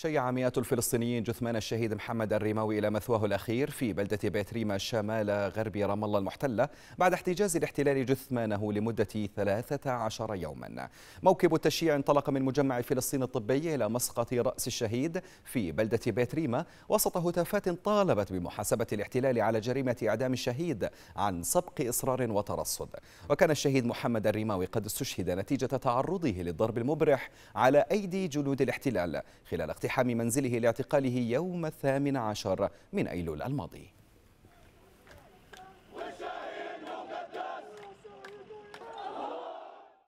شيع مئات الفلسطينيين جثمان الشهيد محمد الرماوي إلى مثواه الأخير في بلدة بيت ريما شمال غرب رام الله المحتلة بعد احتجاز الاحتلال جثمانه لمدة 13 يوما موكب التشييع انطلق من مجمع فلسطين الطبي إلى مسقط رأس الشهيد في بلدة بيت ريما وسط هتافات طالبت بمحاسبة الاحتلال على جريمة إعدام الشهيد عن سبق إصرار وترصد وكان الشهيد محمد الرماوي قد استشهد نتيجة تعرضه للضرب المبرح على أيدي جنود الاحتلال خلال اغتيال اقتحام منزله لاعتقاله يوم الثامن عشر من أيلول الماضي